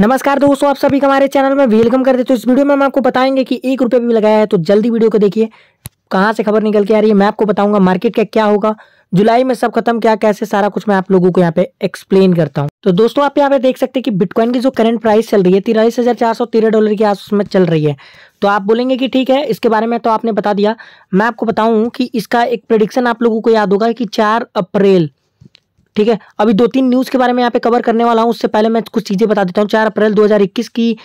नमस्कार दोस्तों आप सभी हमारे चैनल में वेलकम कर देते तो इस वीडियो में हम आपको बताएंगे कि एक रुपये भी लगाया है तो जल्दी वीडियो को देखिए कहाँ से खबर निकल के आ रही है मैं आपको बताऊंगा मार्केट का क्या होगा जुलाई में सब खत्म क्या कैसे सारा कुछ मैं आप लोगों को यहाँ पे एक्सप्लेन करता हूँ तो दोस्तों आप यहाँ पे देख सकते हैं कि बिटकॉइन की जो करंट प्राइस चल रही है तिरालीस हजार चार सौ तेरह डॉलर के आस में चल रही है तो आप बोलेंगे कि ठीक है इसके बारे में तो आपने बता दिया मैं आपको बताऊँ कि इसका एक प्रडिक्शन आप लोगों को याद होगा कि चार अप्रैल ठीक है अभी दो तीन न्यूज़ के बारे में यहाँ पे कवर करने वाला हूँ उससे पहले मैं कुछ चीज़ें बता देता हूँ चार अप्रैल 2021 की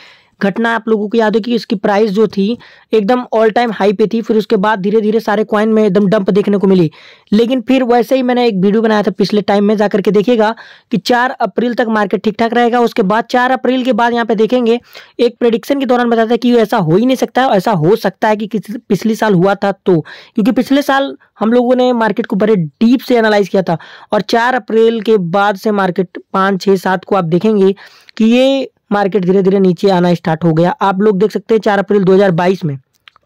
घटना आप लोगों को याद हो कि इसकी प्राइस जो थी एकदम ऑल टाइम हाई पे थी फिर उसके बाद धीरे धीरे सारे क्वाइन में एकदम डंप देखने को मिली लेकिन फिर वैसे ही मैंने एक वीडियो बनाया था पिछले टाइम में जाकर के देखिएगा कि चार अप्रैल तक मार्केट ठीक ठाक रहेगा उसके बाद चार अप्रैल के बाद यहाँ पे देखेंगे एक प्रडिक्शन के दौरान बताया था कि ऐसा हो ही नहीं सकता है ऐसा हो सकता है कि पिछले साल हुआ था तो क्योंकि पिछले साल हम लोगों ने मार्केट को बड़े डीप से एनालाइज किया था और चार अप्रैल के बाद से मार्केट पाँच छः सात को आप देखेंगे कि ये मार्केट धीरे धीरे नीचे आना स्टार्ट हो गया आप लोग देख सकते हैं चार अप्रैल 2022 में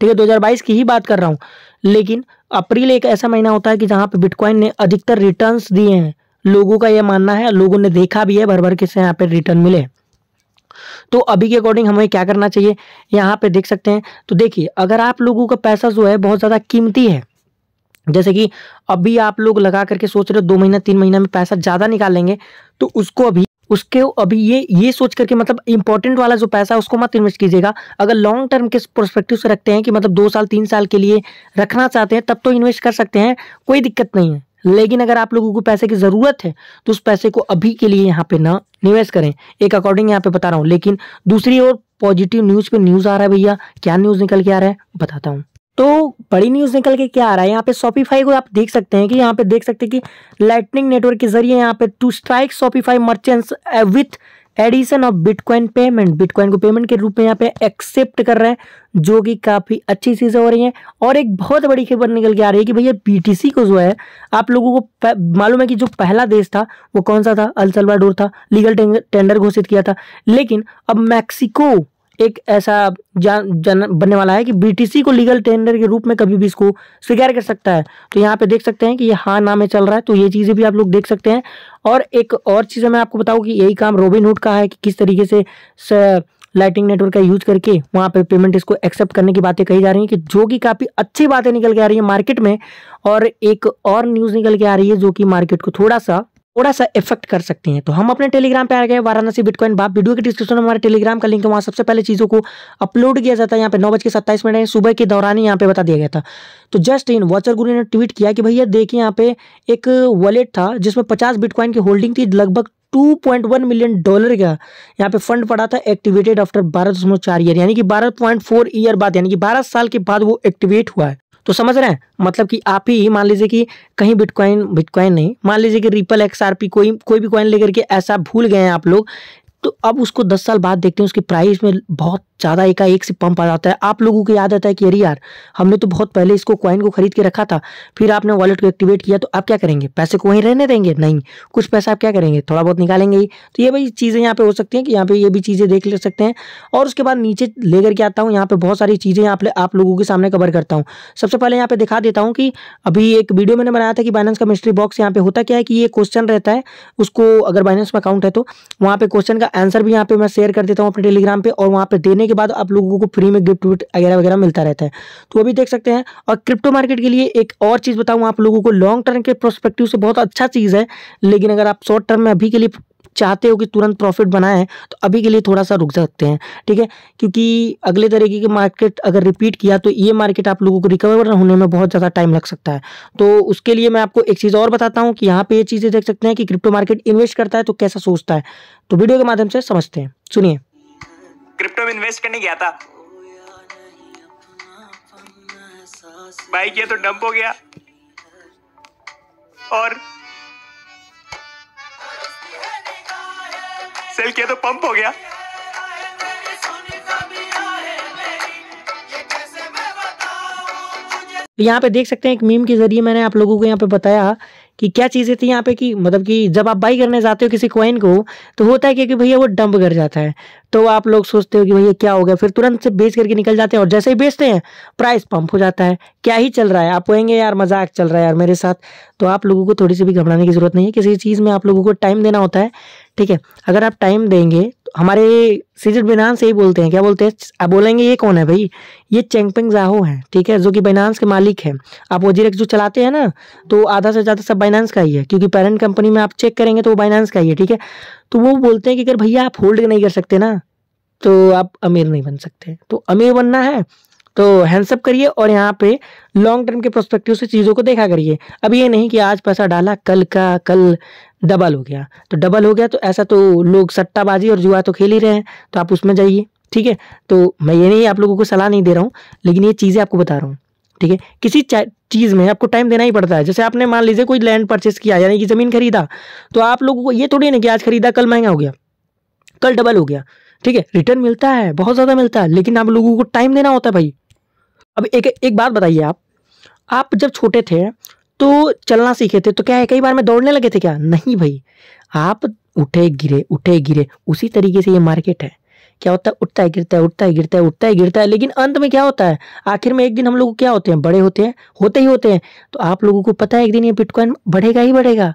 ठीक है 2022 की ही बात कर रहा हूँ लेकिन अप्रैल एक ऐसा महीना होता है कि जहाँ पर बिटकॉइन ने अधिकतर रिटर्न दिए हैं लोगों का यह मानना है लोगों ने देखा भी है भर भर के से यहाँ पे रिटर्न मिले तो अभी के अकॉर्डिंग हमें क्या करना चाहिए यहाँ पे देख सकते हैं तो देखिए अगर आप लोगों का पैसा जो है बहुत ज़्यादा कीमती है जैसे कि अभी आप लोग लगा करके सोच रहे हो दो महीना तीन महीना में पैसा ज़्यादा निकालेंगे तो उसको अभी उसके अभी ये ये सोच करके मतलब इंपॉर्टेंट वाला जो पैसा है उसको मत इन्वेस्ट कीजिएगा अगर लॉन्ग टर्म के प्रोस्पेक्टिव से रखते हैं कि मतलब दो साल तीन साल के लिए रखना चाहते हैं तब तो इन्वेस्ट कर सकते हैं कोई दिक्कत नहीं है लेकिन अगर आप लोगों को पैसे की ज़रूरत है तो उस पैसे को अभी के लिए यहाँ पे ना निवेश करें एक अकॉर्डिंग यहाँ पे बता रहा हूँ लेकिन दूसरी ओर पॉजिटिव न्यूज़ पे न्यूज़ आ रहा है भैया क्या न्यूज़ निकल के आ रहा है बताता हूँ तो बड़ी न्यूज़ निकल के क्या आ रहा है यहाँ पे शॉपिफाई को आप देख सकते हैं कि यहाँ पे देख सकते हैं कि लाइटनिंग नेटवर्क के जरिए यहाँ पे to strike Shopify merchants with addition of bitcoin payment bitcoin को पेमेंट के रूप में यहाँ पे एक्सेप्ट कर रहे हैं जो कि काफ़ी अच्छी चीज़ें हो रही हैं और एक बहुत बड़ी खबर निकल के आ रही है कि भैया बीटीसी को जो है आप लोगों को मालूम है कि जो पहला देश था वो कौन सा था अलसलवाडोर था लीगल टेंडर घोषित किया था लेकिन अब मैक्सिको एक ऐसा जान जन बनने वाला है कि बीटीसी को लीगल टेंडर के रूप में कभी भी इसको स्वीकार कर सकता है तो यहाँ पे देख सकते हैं कि ये हाँ नाम है चल रहा है तो ये चीज़ें भी आप लोग देख सकते हैं और एक और चीज़ मैं आपको बताऊँ कि यही काम रोबिन हुड का है कि किस तरीके से लाइटिंग नेटवर्क का यूज करके वहाँ पे पेमेंट इसको एक्सेप्ट करने की बातें कही जा रही हैं कि जो कि काफ़ी अच्छी बातें निकल के आ रही है मार्केट में और एक और न्यूज़ निकल के आ रही है जो कि मार्केट को थोड़ा सा थोड़ा सा इफेक्ट कर सकती हैं तो हम अपने टेलीग्राम पे आ गए वाराणसी बिटकॉइन बाप वीडियो के डिस्क्रिप्शन में हमारे टेलीग्राम का लिंक है वहाँ सबसे पहले चीज़ों को अपलोड किया जाता है यहाँ पे नौ बज के सत्ताईस मिनट सुबह के दौरान ही यहाँ पे बता दिया गया था तो जस्ट इन वॉचर गुरु ने ट्वीट किया कि भैया देखिए यहाँ पे एक वॉलेट था जिसमें पचास बिटकॉइन की होल्डिंग थी लगभग 2.1 मिलियन डॉलर का यहाँ पे फंड पड़ा था एक्टिवेटेड आफ्टर बारह दशमलव चार ईयर यानी कि 12.4 ईयर बाद यानी कि 12 साल के बाद वो एक्टिवेट हुआ है तो समझ रहे हैं मतलब कि आप ही मान लीजिए कि कहीं बिटकॉइन बिटकॉइन नहीं मान लीजिए कि रिपल एक्स कोई कोई भी कॉइन लेकर के ऐसा भूल गए हैं आप लोग तो अब उसको दस साल बाद देखते हैं उसकी प्राइस में बहुत ज़्यादा एकाएक से पंप आ जाता है आप लोगों को याद आता है कि अरे यार हमने तो बहुत पहले इसको कॉइन को खरीद के रखा था फिर आपने वॉलेट को एक्टिवेट किया तो आप क्या करेंगे पैसे को वहीं रहने देंगे नहीं कुछ पैसा आप क्या करेंगे थोड़ा बहुत निकालेंगे ही तो ये भाई चीज़ें यहाँ पे हो सकती हैं कि यहाँ पे ये भी चीज़ें देख ले सकते हैं और उसके बाद नीचे लेकर के आता हूँ यहाँ पर बहुत सारी चीज़ें आप आप लोगों के सामने कवर करता हूँ सबसे पहले यहाँ पे दिखा देता हूँ कि अभी एक वीडियो मैंने बनाया था कि बाइनेंस का मिस्ट्री बॉक्स यहाँ पे होता क्या है कि ये क्वेश्चन रहता है उसको अगर बाइनेंस में अकाउंट है तो वहाँ पे क्वेश्चन का आंसर भी यहाँ पे मैं शेयर कर देता हूँ अपने टेलीग्राम पे और वहाँ पे देने के बाद आप लोगों को फ्री में गिफ्ट विफ्ट वगैरह वगैरह मिलता रहता है तो वो भी देख सकते हैं और क्रिप्टो मार्केट के लिए एक और चीज़ बताऊँ आप लोगों को लॉन्ग टर्म के प्रोस्पेक्टिव से बहुत अच्छा चीज़ है लेकिन अगर आप शॉर्ट टर्म में अभी के लिए चाहते हो कि तुरंत प्रॉफिट बनाए तो अभी के लिए थोड़ा सा रुक सकते हैं ठीक है क्योंकि अगले तरीके के मार्केट अगर रिपीट किया तो ये मार्केट आप लोगों को रिकवर होने में बहुत ज़्यादा टाइम लग सकता है तो उसके लिए मैं आपको एक चीज़ और बताता हूँ कि यहाँ पर ये चीज़ें देख सकते हैं कि क्रिप्टो मार्केट इन्वेस्ट करता है तो कैसा सोचता है तो वीडियो के माध्यम से समझते हैं सुनिए क्रिप्टो में इन्वेस्ट करने गया था बाई किया तो डंप हो गया और सेल किया तो पंप हो गया तो यहाँ पे देख सकते हैं एक मीम के जरिए मैंने आप लोगों को यहाँ पे बताया कि क्या चीज़ें थी यहाँ पे कि मतलब कि जब आप बाई करने जाते हो किसी क्वाइन को तो होता है कि भैया वो डंप कर जाता है तो आप लोग सोचते हो कि भैया क्या हो गया फिर तुरंत से बेच करके निकल जाते हैं और जैसे ही बेचते हैं प्राइस पंप हो जाता है क्या ही चल रहा है आप कहेंगे यार मजाक चल रहा है यार मेरे साथ तो आप लोगों को थोड़ी सी भी घबराने की जरूरत नहीं है किसी चीज़ में आप लोगों को टाइम देना होता है ठीक है अगर आप टाइम देंगे तो हमारे बिनान से यही बोलते हैं क्या बोलते हैं आप बोलेंगे ये कौन है भाई ये चेंगपिंग जाहो है ठीक है जो कि बाइनांस के मालिक है आप वो जीरेक्स जो चलाते हैं ना तो आधा से ज़्यादा सब बाइनांस का ही है क्योंकि पेरेंट कंपनी में आप चेक करेंगे तो वो बाइनांस का ही है ठीक है तो वो बोलते हैं कि अगर भैया आप होल्ड नहीं कर सकते ना तो आप अमीर नहीं बन सकते तो अमीर बनना है तो हैंडसअप करिए और यहाँ पे लॉन्ग टर्म के प्रोस्पेक्टिव से चीज़ों को देखा करिए अब ये नहीं कि आज पैसा डाला कल का कल डबल हो गया तो डबल हो गया तो ऐसा तो लोग सट्टाबाजी और जुआ तो खेल ही रहे हैं तो आप उसमें जाइए ठीक है तो मैं ये नहीं आप लोगों को सलाह नहीं दे रहा हूँ लेकिन ये चीज़ें आपको बता रहा हूँ ठीक है किसी चीज़ में आपको टाइम देना ही पड़ता है जैसे आपने मान लीजिए कोई लैंड परचेस किया यानी कि ज़मीन खरीदा तो आप लोगों को ये थोड़ी ना कि आज खरीदा कल महंगा हो गया कल डबल हो गया ठीक है रिटर्न मिलता है बहुत ज़्यादा मिलता है लेकिन आप लोगों को टाइम देना होता है भाई अब एक एक बात बताइए आप आप जब छोटे थे तो चलना सीखे थे तो क्या है कई बार मैं दौड़ने लगे थे क्या नहीं भाई आप उठे गिरे उठे गिरे उसी तरीके से ये मार्केट है क्या होता है उठता है गिरता है उठता है गिरता है उठता है गिरता है लेकिन अंत में क्या होता है आखिर में एक दिन हम लोग क्या होते हैं बड़े होते हैं होते ही होते हैं तो आप लोगों को पता है एक दिन ये बिटकॉइन बढ़ेगा ही बढ़ेगा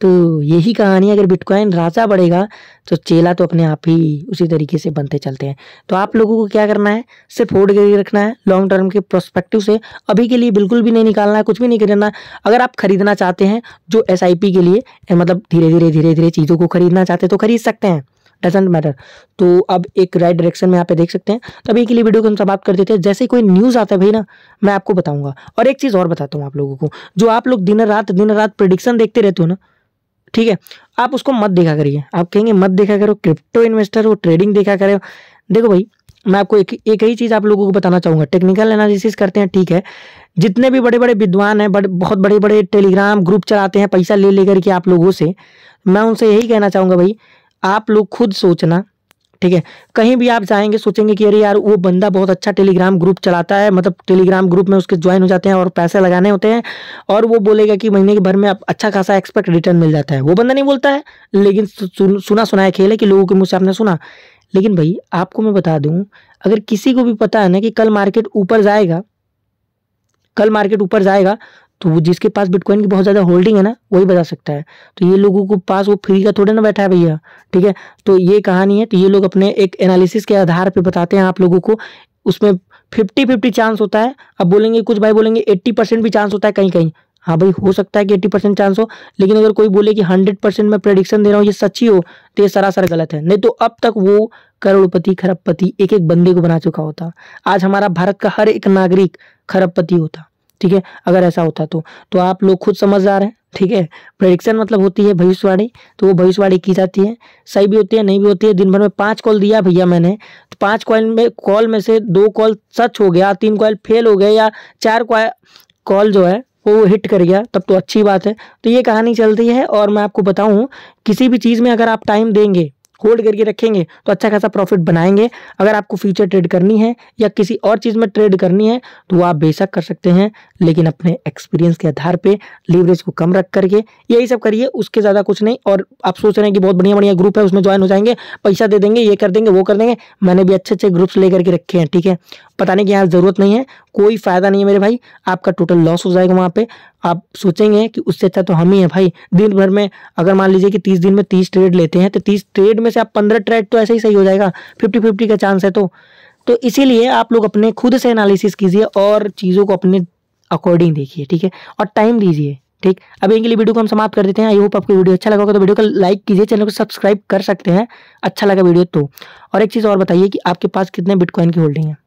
तो यही कहानी अगर बिटकॉइन राजा बढ़ेगा तो चेला तो अपने आप ही उसी तरीके से बनते चलते हैं तो आप लोगों को क्या करना है सिर्फ होल्ड करके रखना है लॉन्ग टर्म के प्रोस्पेक्टिव से अभी के लिए बिल्कुल भी नहीं निकालना है कुछ भी नहीं करना अगर आप खरीदना चाहते हैं जो एस के लिए मतलब धीरे धीरे धीरे धीरे चीज़ों को खरीदना चाहते हैं तो खरीद सकते हैं डजेंट मैटर तो अब एक राइट डायरेक्शन में यहाँ पे देख सकते हैं तो अभी के लिए वीडियो को हम समाप्त कर देते हैं जैसे कोई न्यूज़ आता है भाई ना मैं आपको बताऊंगा और एक चीज़ और बताता हूँ आप लोगों को जो आप लोग दिन रात दिन रात प्रडिक्शन देखते रहते हो ना ठीक है आप उसको मत देखा करिए आप कहेंगे मत देखा करो क्रिप्टो इन्वेस्टर हो ट्रेडिंग देखा करो देखो भाई मैं आपको एक एक ही चीज़ आप लोगों को बताना चाहूँगा टेक्निकल एनालिसिस करते हैं ठीक है जितने भी बड़े बड़े विद्वान हैं बड़े बहुत बड़े बड़े टेलीग्राम ग्रुप चलाते हैं पैसा ले लेकर के आप लोगों से मैं उनसे यही कहना चाहूँगा भाई आप लोग खुद सोचना ठीक है कहीं भी आप जाएंगे सोचेंगे कि अरे यार वो बंदा बहुत अच्छा टेलीग्राम ग्रुप चलाता है मतलब टेलीग्राम ग्रुप में उसके ज्वाइन हो जाते हैं और पैसे लगाने होते हैं और वो बोलेगा कि महीने के भर में आप अच्छा खासा एक्सपेक्ट रिटर्न मिल जाता है वो बंदा नहीं बोलता है लेकिन सुना सुना सुनाया खेल है कि लोगों के मुँह से आपने सुना लेकिन भाई आपको मैं बता दूँ अगर किसी को भी पता है ना कि कल मार्केट ऊपर जाएगा कल मार्केट ऊपर जाएगा तो वो जिसके पास बिटकॉइन की बहुत ज़्यादा होल्डिंग है ना वही बता सकता है तो ये लोगों को पास वो फ्री का थोड़े ना बैठा है भैया ठीक है तो ये कहानी है तो ये लोग अपने एक एनालिसिस के आधार पर बताते हैं आप लोगों को उसमें फिफ्टी फिफ्टी चांस होता है अब बोलेंगे कुछ भाई बोलेंगे एट्टी परसेंट भी चांस होता है कहीं कहीं हाँ भाई हो सकता है कि एट्टी परसेंट चांस हो लेकिन अगर कोई बोले कि हंड्रेड परसेंट मैं प्रडिक्शन दे रहा हूँ ये सच्ची हो तो ये सरासर गलत है नहीं तो अब तक वो करोड़पति खरबपति एक एक बंदे को बना चुका होता आज हमारा भारत का हर एक नागरिक खरबपति होता ठीक है अगर ऐसा होता तो तो आप लोग खुद समझदार हैं ठीक है प्रडिक्शन मतलब होती है भविष्यवाणी तो वो भविष्यवाणी की जाती है सही भी होती है नहीं भी होती है दिन भर में पाँच कॉल दिया भैया मैंने तो पाँच कॉल में कॉल में से दो कॉल सच हो गया तीन कॉल फेल हो गए या चार कॉल जो है वो हिट कर गया तब तो अच्छी बात है तो ये कहानी चलती है और मैं आपको बताऊँ किसी भी चीज़ में अगर आप टाइम देंगे होल्ड करके रखेंगे तो अच्छा खासा प्रॉफिट बनाएंगे अगर आपको फ्यूचर ट्रेड करनी है या किसी और चीज़ में ट्रेड करनी है तो आप बेशक कर सकते हैं लेकिन अपने एक्सपीरियंस के आधार पे लीवरेज को कम रख करके यही सब करिए उसके ज़्यादा कुछ नहीं और आप सोच रहे हैं कि बहुत बढ़िया बढ़िया ग्रुप है उसमें ज्वाइन हो जाएंगे पैसा दे देंगे ये कर देंगे वो कर देंगे मैंने भी अच्छे अच्छे ग्रुप्स ले करके रखे हैं ठीक है बताने की यहाँ ज़रूरत नहीं है कोई फ़ायदा नहीं है मेरे भाई आपका टोटल लॉस हो जाएगा वहाँ पे आप सोचेंगे कि उससे अच्छा तो हम ही हैं भाई दिन भर में अगर मान लीजिए कि तीस दिन में तीस ट्रेड लेते हैं तो तीस ट्रेड में से आप पंद्रह ट्रेड तो ऐसे ही सही हो जाएगा फिफ्टी फिफ्टी का चांस है तो तो इसीलिए आप लोग अपने खुद से एनालिसिस कीजिए और चीज़ों को अपने अकॉर्डिंग देखिए ठीक है और टाइम दीजिए ठीक अब इनके लिए वीडियो को हम समाप्त कर देते हैं आई होप आपको वीडियो अच्छा लगा होगा तो वीडियो को लाइक कीजिए चैनल को सब्सक्राइब कर सकते हैं अच्छा लगा वीडियो तो और एक चीज़ और बताइए कि आपके पास कितने बिटकॉइन की होल्डिंग है